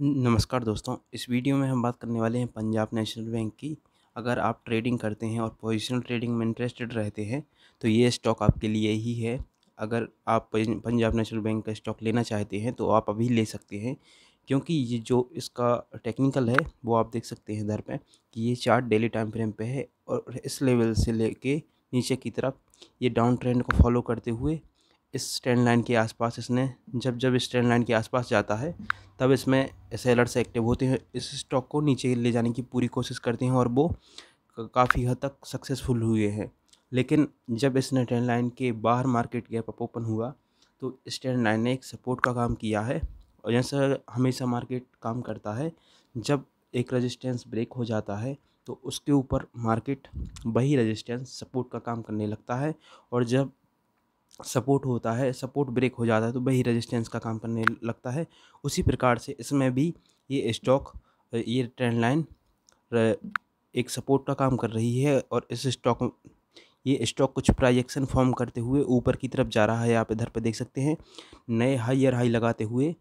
नमस्कार दोस्तों इस वीडियो में हम बात करने वाले हैं पंजाब नेशनल बैंक की अगर आप ट्रेडिंग करते हैं और पोजिशनल ट्रेडिंग में इंटरेस्टेड रहते हैं तो ये स्टॉक आपके लिए ही है अगर आप पंजाब नेशनल बैंक का स्टॉक लेना चाहते हैं तो आप अभी ले सकते हैं क्योंकि ये जो इसका टेक्निकल है वो आप देख सकते हैं इधर पे कि ये चार्ट डेली टाइम फ्रेम पे है और इस लेवल से लेके नीचे की तरफ ये डाउन ट्रेंड को फॉलो करते हुए इस स्टैंड लाइन के आसपास इसने जब जब इस स्टैंड लाइन के आसपास जाता है तब इसमें ऐसे से एक्टिव होते हैं इस स्टॉक को नीचे ले जाने की पूरी कोशिश करते हैं और वो काफ़ी हद तक सक्सेसफुल हुए हैं लेकिन जब इस ट्रेंड लाइन के बाहर मार्केट गैप अप ओपन हुआ तो इस ट्रेंड लाइन ने एक सपोर्ट का काम किया है और जैसा हमेशा मार्केट काम करता है जब एक रेजिस्टेंस ब्रेक हो जाता है तो उसके ऊपर मार्केट वही रेजिस्टेंस सपोर्ट का काम करने लगता है और जब सपोर्ट होता है सपोर्ट ब्रेक हो जाता है तो वही रेजिस्टेंस का काम करने लगता है उसी प्रकार से इसमें भी ये स्टॉक ये ट्रेंड लाइन एक सपोर्ट का काम कर रही है और इस स्टॉक ये स्टॉक कुछ प्राइजेक्शन फॉर्म करते हुए ऊपर की तरफ जा रहा है आप इधर पर देख सकते हैं नए हाइयर हाई लगाते हुए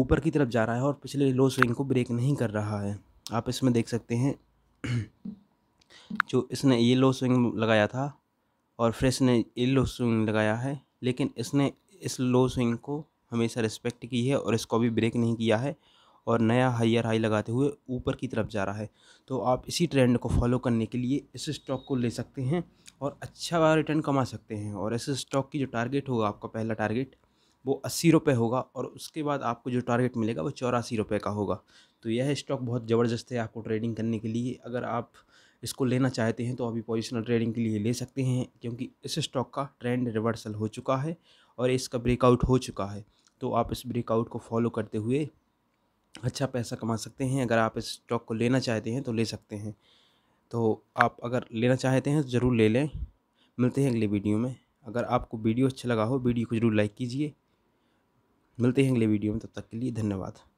ऊपर की तरफ जा रहा है और पिछले लो स्विंग को ब्रेक नहीं कर रहा है आप इसमें देख सकते हैं जो इसने ये लो स्विंग लगाया था और फ्रेश ने ये लो स्विंग लगाया है लेकिन इसने इस लो स्विंग को हमेशा रिस्पेक्ट की है और इसको भी ब्रेक नहीं किया है और नया हाइयर हाई लगाते हुए ऊपर की तरफ जा रहा है तो आप इसी ट्रेंड को फॉलो करने के लिए इस स्टॉक को ले सकते हैं और अच्छा रिटर्न कमा सकते हैं और इस स्टॉक की जो टारगेट होगा आपका पहला टारगेट वो अस्सी रुपये होगा और उसके बाद आपको जो टारगेट मिलेगा वो चौरासी रुपये का होगा तो यह स्टॉक बहुत ज़बरदस्त है आपको ट्रेडिंग करने के लिए अगर आप इसको लेना चाहते हैं तो अभी पोजिशनल ट्रेडिंग के लिए ले सकते हैं क्योंकि इस स्टॉक का ट्रेंड रिवर्सल हो चुका है और इसका ब्रेकआउट हो चुका है तो आप इस ब्रेकआउट को फॉलो करते हुए अच्छा पैसा कमा सकते हैं अगर आप इस स्टॉक को लेना चाहते हैं तो ले सकते हैं तो आप अगर लेना चाहते हैं तो ज़रूर ले लें मिलते हैं अगले वीडियो में अगर आपको वीडियो अच्छा लगा हो वीडियो को ज़रूर लाइक कीजिए मिलते हैं अगले वीडियो में तब तक के लिए धन्यवाद